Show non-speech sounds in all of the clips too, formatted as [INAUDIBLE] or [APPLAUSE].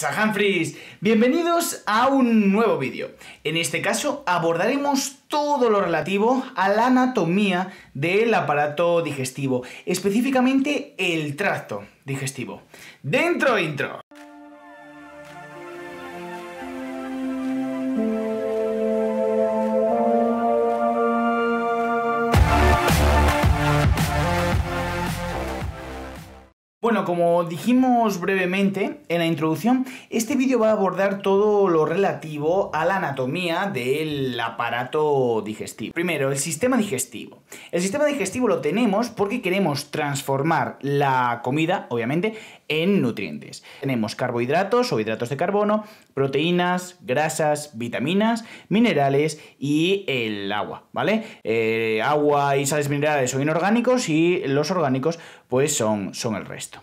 pasa, Humphries! Bienvenidos a un nuevo vídeo. En este caso abordaremos todo lo relativo a la anatomía del aparato digestivo, específicamente el tracto digestivo. ¡Dentro intro! bueno, como dijimos brevemente en la introducción, este vídeo va a abordar todo lo relativo a la anatomía del aparato digestivo. Primero, el sistema digestivo. El sistema digestivo lo tenemos porque queremos transformar la comida, obviamente, en nutrientes. Tenemos carbohidratos o hidratos de carbono, proteínas, grasas, vitaminas, minerales y el agua, ¿vale? Eh, agua y sales minerales son inorgánicos y los orgánicos pues son el resto.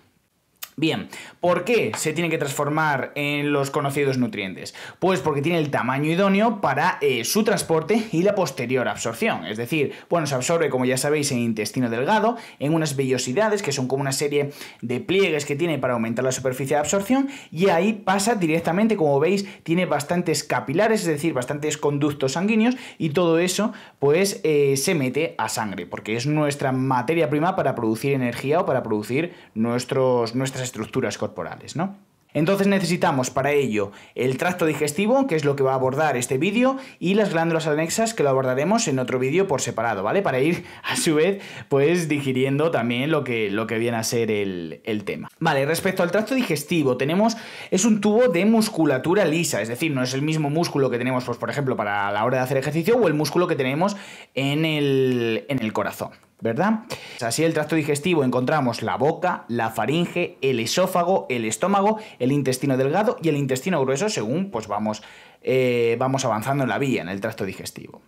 Bien, ¿por qué se tiene que transformar en los conocidos nutrientes? Pues porque tiene el tamaño idóneo para eh, su transporte y la posterior absorción. Es decir, bueno, se absorbe, como ya sabéis, en intestino delgado, en unas vellosidades, que son como una serie de pliegues que tiene para aumentar la superficie de absorción, y ahí pasa directamente, como veis, tiene bastantes capilares, es decir, bastantes conductos sanguíneos, y todo eso, pues, eh, se mete a sangre, porque es nuestra materia prima para producir energía o para producir nuestros, nuestras estructuras corporales, ¿no? Entonces necesitamos para ello el tracto digestivo, que es lo que va a abordar este vídeo, y las glándulas anexas, que lo abordaremos en otro vídeo por separado, ¿vale? Para ir a su vez, pues digiriendo también lo que, lo que viene a ser el, el, tema. Vale, respecto al tracto digestivo, tenemos, es un tubo de musculatura lisa, es decir, no es el mismo músculo que tenemos, pues, por ejemplo, para la hora de hacer ejercicio o el músculo que tenemos en el, en el corazón. ¿verdad? Así el tracto digestivo encontramos la boca, la faringe, el esófago, el estómago, el intestino delgado y el intestino grueso según pues vamos, eh, vamos avanzando en la vía, en el tracto digestivo.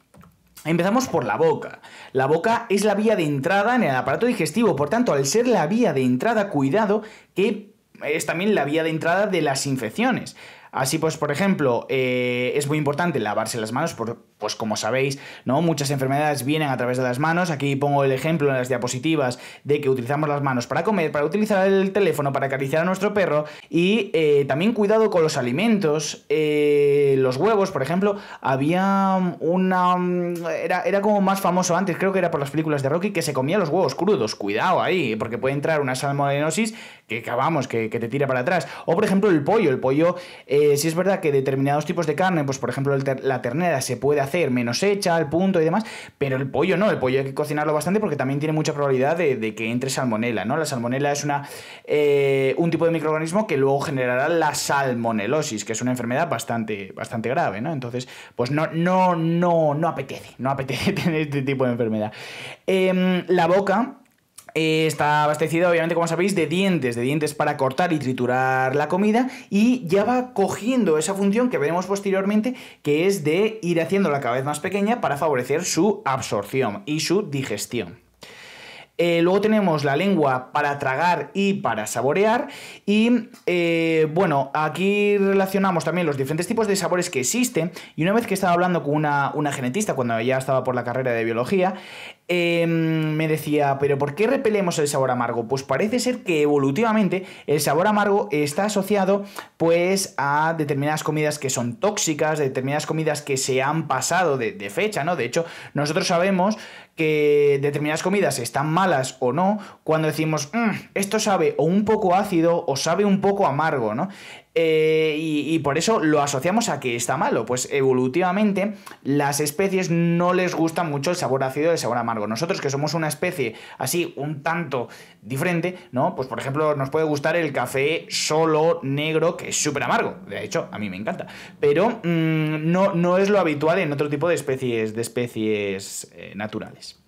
Empezamos por la boca. La boca es la vía de entrada en el aparato digestivo, por tanto, al ser la vía de entrada, cuidado, que es también la vía de entrada de las infecciones. Así pues, por ejemplo, eh, es muy importante lavarse las manos por, pues como sabéis, ¿no? Muchas enfermedades vienen a través de las manos. Aquí pongo el ejemplo en las diapositivas de que utilizamos las manos para comer, para utilizar el teléfono, para acariciar a nuestro perro. Y eh, también cuidado con los alimentos. Eh, los huevos, por ejemplo, había una. Mm, era, como más famoso antes, creo que era por las películas de Rocky, que se comía los huevos crudos. Cuidado ahí, porque puede entrar una salmonelosis que, acabamos que, te tira para atrás. O por ejemplo, el pollo. El pollo, eh, si es verdad que determinados tipos de carne, pues por ejemplo, la ternera se puede hacer menos hecha, al punto y demás, pero el pollo no, el pollo hay que cocinarlo bastante porque también tiene mucha probabilidad de, que entre salmonela, ¿no? La salmonela es una, eh, un tipo de microorganismo que luego generará la salmonelosis, que es una enfermedad bastante, bastante grave, ¿no? Entonces, pues no, no, no, no apetece, no apetece [LAUGHS] tener este tipo de enfermedad. Em, la boca eh, está abastecida, obviamente, como sabéis, de dientes, de dientes para cortar y triturar la comida, y ya va cogiendo esa función que veremos posteriormente, que es de ir haciendo la cabeza más pequeña para favorecer su absorción y su digestión. Eh, luego tenemos la lengua para tragar y para saborear. Y eh, bueno, aquí relacionamos también los diferentes tipos de sabores que existen. Y una vez que estaba hablando con una, una genetista, cuando ya estaba por la carrera de biología, Em, me decía, pero ¿por qué repelemos el sabor amargo? Pues parece ser que evolutivamente el sabor amargo está asociado pues a determinadas comidas que son tóxicas, determinadas comidas que se han pasado de, fecha, ¿no? De hecho, nosotros sabemos que determinadas comidas están malas o no cuando decimos, mm, esto sabe o un poco ácido o sabe un poco amargo, ¿no? Eh, y, por eso lo asociamos a que está malo. Pues evolutivamente las especies no les gusta mucho el sabor ácido y el sabor amargo. Nosotros que somos una especie así un tanto diferente, ¿no? Pues por ejemplo nos puede gustar el café solo negro que es súper amargo. De hecho, a mí me encanta. Pero mm, no, es lo habitual en otro tipo de especies, de especies eh, naturales.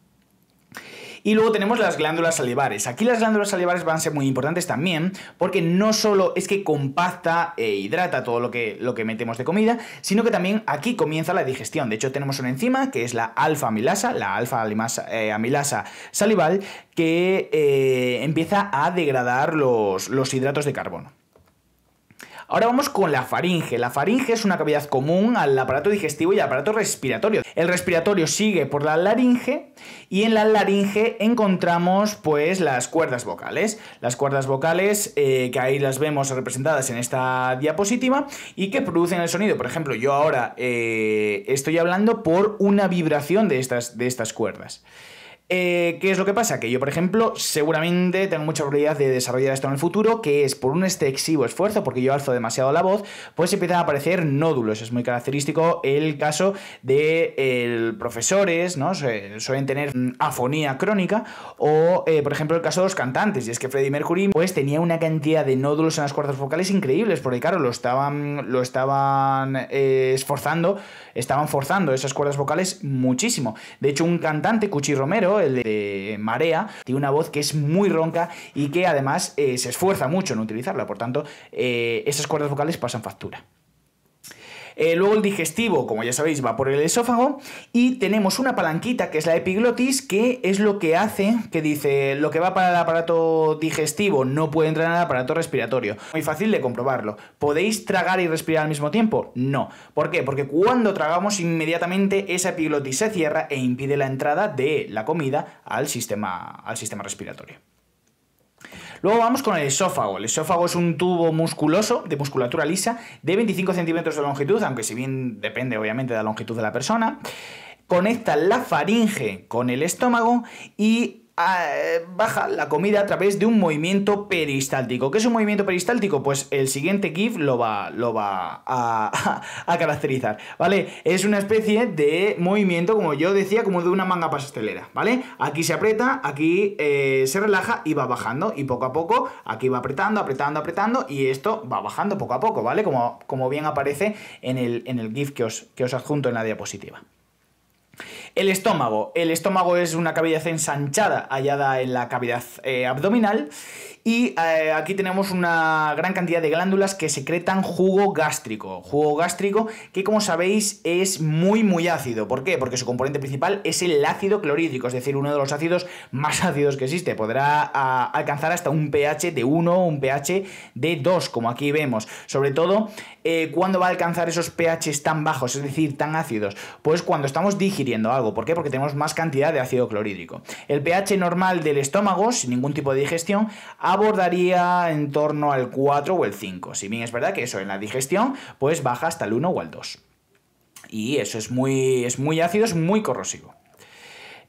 Y luego tenemos las glándulas salivares. Aquí las glándulas salivares van a ser muy importantes también, porque no solo es que compacta e hidrata todo lo que, lo que metemos de comida, sino que también aquí comienza la digestión. De hecho, tenemos una enzima que es la alfa amilasa, la alfa eh, amilasa salival, que eh, empieza a degradar los hidratos de carbono. Ahora vamos con la faringe. La faringe es una cavidad común al aparato digestivo y al aparato respiratorio. El respiratorio sigue por la laringe y en la laringe encontramos pues las cuerdas vocales. Las cuerdas vocales eh, que ahí las vemos representadas en esta diapositiva y que producen el sonido. Por ejemplo, yo ahora eh, estoy hablando por una vibración de estas, de estas cuerdas. Eh, ¿Qué es lo que pasa? Que yo, por ejemplo, seguramente tengo mucha probabilidad de desarrollar esto en el futuro, que es por un excesivo esfuerzo, porque yo alzo demasiado la voz, pues empiezan a aparecer nódulos. Es muy característico el caso de el profesores, ¿no? Suelen tener mm, afonía crónica, o eh, por ejemplo el caso de los cantantes, y es que Freddie Mercury pues tenía una cantidad de nódulos en las cuerdas vocales increíbles, porque claro, lo estaban, lo estaban eh, esforzando, estaban forzando esas cuerdas vocales muchísimo. De hecho, un cantante, Cuchi Romero, el de Marea, tiene una voz que es muy ronca y que además eh, se esfuerza mucho en utilizarla. Por tanto, eh, esas cuerdas vocales pasan factura. Eh, luego el digestivo, como ya sabéis, va por el esófago. Y tenemos una palanquita que es la epiglotis, que es lo que hace, que dice, lo que va para el aparato digestivo no puede entrar al aparato respiratorio. Muy fácil de comprobarlo. ¿Podéis tragar y respirar al mismo tiempo? No. ¿Por qué? Porque cuando tragamos inmediatamente esa epiglotis se cierra e impide la entrada de la comida al sistema, al sistema respiratorio. Luego vamos con el esófago. El esófago es un tubo musculoso de musculatura lisa de 25 centímetros de longitud, aunque si bien depende obviamente de la longitud de la persona. Conecta la faringe con el estómago y baja la comida a través de un movimiento peristáltico. ¿Qué es un movimiento peristáltico? Pues el siguiente GIF lo va, lo va a, [LAUGHS] caracterizar, ¿vale? Es una especie de movimiento, como yo decía, como de una manga pastelera, ¿vale? Aquí se aprieta, aquí eh, se relaja y va bajando, y poco a poco, aquí va apretando, apretando, apretando, y esto va bajando poco a poco, ¿vale? Como, como bien aparece en el, en el GIF que os, que os adjunto en la diapositiva. El estómago. El estómago es una cavidad ensanchada hallada en la cavidad eh, abdominal y eh, aquí tenemos una gran cantidad de glándulas que secretan jugo gástrico. Jugo gástrico que como sabéis es muy muy ácido. ¿Por qué? Porque su componente principal es el ácido clorhídrico, es decir, uno de los ácidos más ácidos que existe. Podrá alcanzar hasta un pH de 1, un pH de 2, como aquí vemos. Sobre todo, eh, ¿cuándo va a alcanzar esos pH tan bajos, es decir, tan ácidos? Pues cuando estamos digiriendo algo ¿Por qué? Porque tenemos más cantidad de ácido clorhídrico. El pH normal del estómago, sin ningún tipo de digestión, abordaría en torno al 4 o el 5. Si bien es verdad que eso en la digestión, pues baja hasta el 1 o el 2. Y eso es muy, es muy ácido, es muy corrosivo.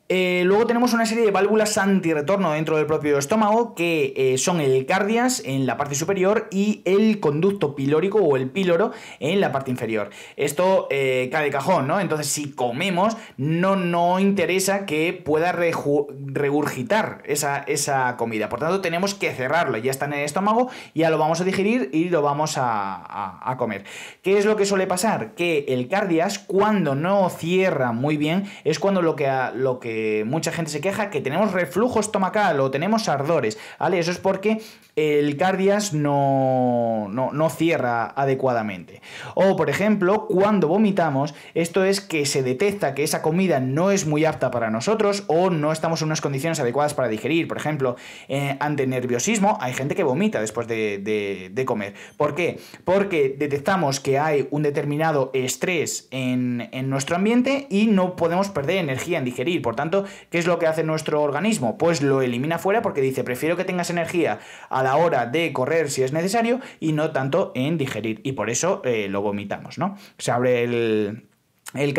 Eh, luego tenemos una serie de válvulas antirretorno dentro del propio estómago que eh, son el cardias en la parte superior y el conducto pilórico o el píloro en la parte inferior. Esto eh, cae de cajón, ¿no? Entonces, si comemos, no no interesa que pueda regurgitar esa, esa, comida. Por tanto, tenemos que cerrarlo. Ya está en el estómago, ya lo vamos a digerir y lo vamos a, a comer. ¿Qué es lo que suele pasar? Que el cardias, cuando no cierra muy bien, es cuando lo que, lo que eh, mucha gente se queja que tenemos reflujo estomacal o tenemos ardores, ¿vale? Eso es porque el cardias no, no, cierra adecuadamente. O, por ejemplo, cuando vomitamos, esto es que se detecta que esa comida no es muy apta para nosotros o no estamos en unas condiciones adecuadas para digerir. Por ejemplo, eh, ante nerviosismo hay gente que vomita después de, comer. ¿Por qué? Porque detectamos que hay un determinado estrés en, en nuestro ambiente y no podemos perder energía en digerir. Por tanto, ¿qué es lo que hace nuestro organismo? Pues lo elimina fuera porque dice, prefiero que tengas energía a la hora de correr si es necesario y no tanto en digerir. Y por eso eh, lo vomitamos, ¿no? Se abre el, el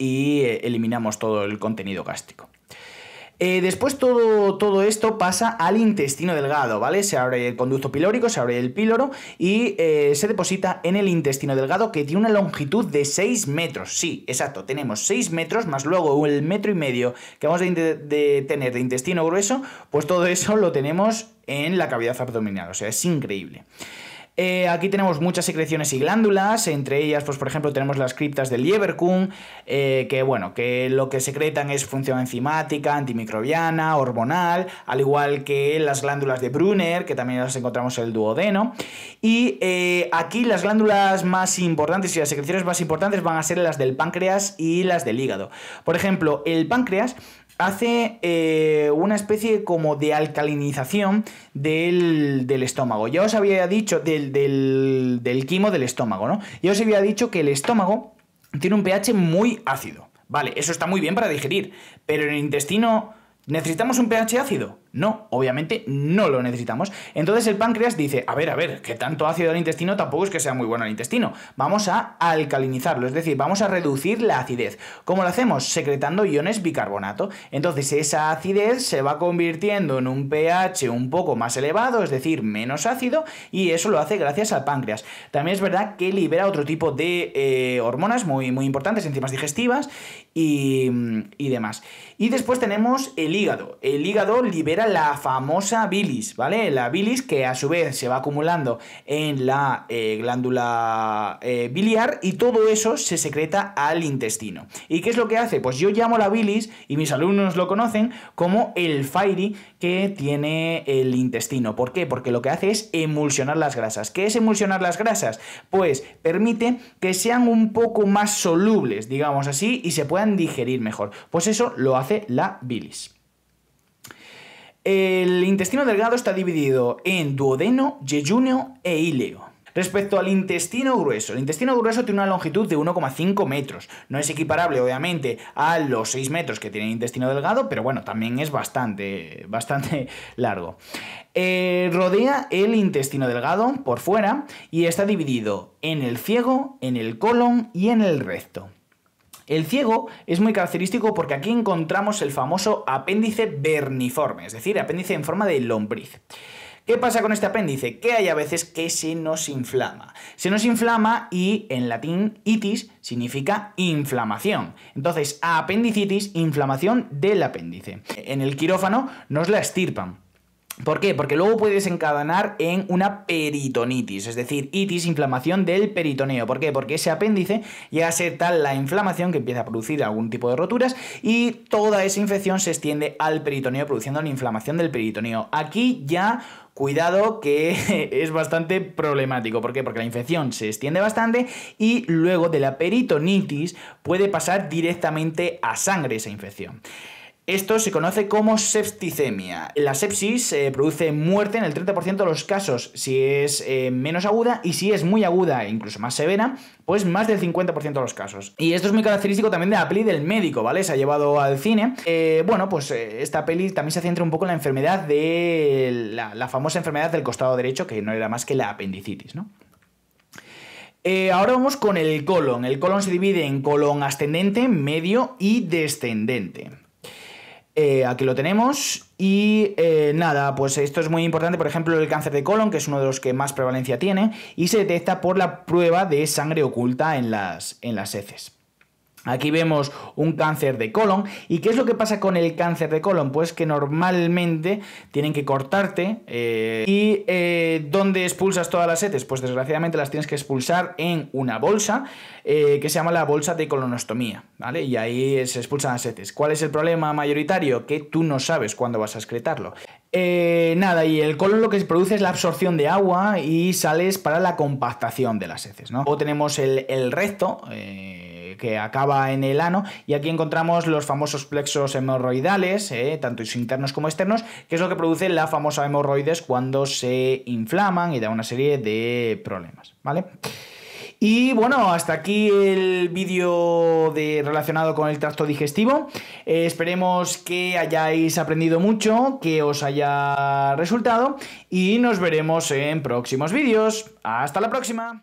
y eh, eliminamos todo el contenido gástrico. Eh, después todo, todo esto pasa al intestino delgado, ¿vale? Se abre el conducto pilórico, se abre el píloro y eh, se deposita en el intestino delgado que tiene una longitud de 6 metros. Sí, exacto, tenemos 6 metros más luego el metro y medio que vamos a tener de intestino grueso, pues todo eso lo tenemos en la cavidad abdominal, o sea, es increíble. Eh, aquí tenemos muchas secreciones y glándulas, entre ellas, pues por ejemplo, tenemos las criptas del Lieberkun, eh, que bueno, que lo que secretan es función enzimática, antimicrobiana, hormonal, al igual que las glándulas de Brunner, que también las encontramos en el duodeno. Y eh, aquí las glándulas más importantes y las secreciones más importantes van a ser las del páncreas y las del hígado. Por ejemplo, el páncreas hace eh, una especie como de alcalinización del, estómago. Ya os había dicho, del, del, del quimo del estómago, ¿no? Ya os había dicho que el estómago tiene un pH muy ácido. Vale, eso está muy bien para digerir, pero en el intestino necesitamos un pH ácido. No, obviamente no lo necesitamos. Entonces el páncreas dice, a ver, a ver, que tanto ácido al intestino tampoco es que sea muy bueno al intestino. Vamos a alcalinizarlo, es decir, vamos a reducir la acidez. ¿Cómo lo hacemos? Secretando iones bicarbonato. Entonces esa acidez se va convirtiendo en un pH un poco más elevado, es decir, menos ácido, y eso lo hace gracias al páncreas. También es verdad que libera otro tipo de eh, hormonas muy, muy importantes, enzimas digestivas y, y demás. Y después tenemos el hígado. El hígado libera la famosa bilis, ¿vale? La bilis que a su vez se va acumulando en la eh, glándula eh, biliar y todo eso se secreta al intestino. ¿Y qué es lo que hace? Pues yo llamo la bilis y mis alumnos lo conocen como el fairy que tiene el intestino. ¿Por qué? Porque lo que hace es emulsionar las grasas. ¿Qué es emulsionar las grasas? Pues permite que sean un poco más solubles, digamos así, y se puedan digerir mejor. Pues eso lo hace la bilis. El intestino delgado está dividido en duodeno, yeyuneo e íleo. Respecto al intestino grueso, el intestino grueso tiene una longitud de 1,5 metros. No es equiparable, obviamente, a los 6 metros que tiene el intestino delgado, pero bueno, también es bastante, [LAUGHS] bastante largo. Eh, rodea el intestino delgado por fuera y está dividido en el ciego, en el colon y en el recto. El ciego es muy característico porque aquí encontramos el famoso apéndice verniforme, es decir, apéndice en forma de lombriz. ¿Qué pasa con este apéndice? Que hay a veces que se nos inflama. Se nos inflama y en latín itis significa inflamación. Entonces, apendicitis, inflamación del apéndice. En el quirófano nos la estirpan. ¿Por qué? Porque luego puedes encadenar en una peritonitis, es decir, itis, inflamación del peritoneo. ¿Por qué? Porque ese apéndice ya a tal la inflamación que empieza a producir algún tipo de roturas y toda esa infección se extiende al peritoneo produciendo una inflamación del peritoneo. Aquí ya cuidado que [LAUGHS] es bastante problemático. ¿Por qué? Porque la infección se extiende bastante y luego de la peritonitis puede pasar directamente a sangre esa infección. Esto se conoce como septicemia. La sepsis eh, produce muerte en el 30% de los casos si es eh, menos aguda y si es muy aguda e incluso más severa, pues más del 50% de los casos. Y esto es muy característico también de la peli del médico, ¿vale? Se ha llevado al cine. Eh, bueno, pues esta peli también se centra un poco en la enfermedad de la, famosa enfermedad del costado derecho, que no era más que la apendicitis, ¿no? ahora vamos con el colon. El colon se divide en colon ascendente, medio y descendente. Eh, aquí lo tenemos. Y eh, nada, pues esto es muy importante. Por ejemplo, el cáncer de colon, que es uno de los que más prevalencia tiene, y se detecta por la prueba de sangre oculta en las, en las heces. Aquí vemos un cáncer de colon. ¿Y qué es lo que pasa con el cáncer de colon? Pues que normalmente tienen que cortarte. Eh, ¿Y eh, dónde expulsas todas las heces? Pues desgraciadamente las tienes que expulsar en una bolsa eh, que se llama la bolsa de colonostomía. ¿vale? Y ahí se expulsan las heces. ¿Cuál es el problema mayoritario? Que tú no sabes cuándo vas a excretarlo. nada, y el colon lo que se produce es la absorción de agua y sales para la compactación de las heces, ¿no? Luego tenemos el, el recto, que acaba en el ano, y aquí encontramos los famosos plexos hemorroidales, eh, tanto internos como externos, que es lo que produce la famosa hemorroides cuando se inflaman y da una serie de problemas, ¿vale? Y bueno, hasta aquí el vídeo relacionado con el tracto digestivo. Eh, esperemos que hayáis aprendido mucho, que os haya resultado y nos veremos en próximos vídeos. ¡Hasta la próxima!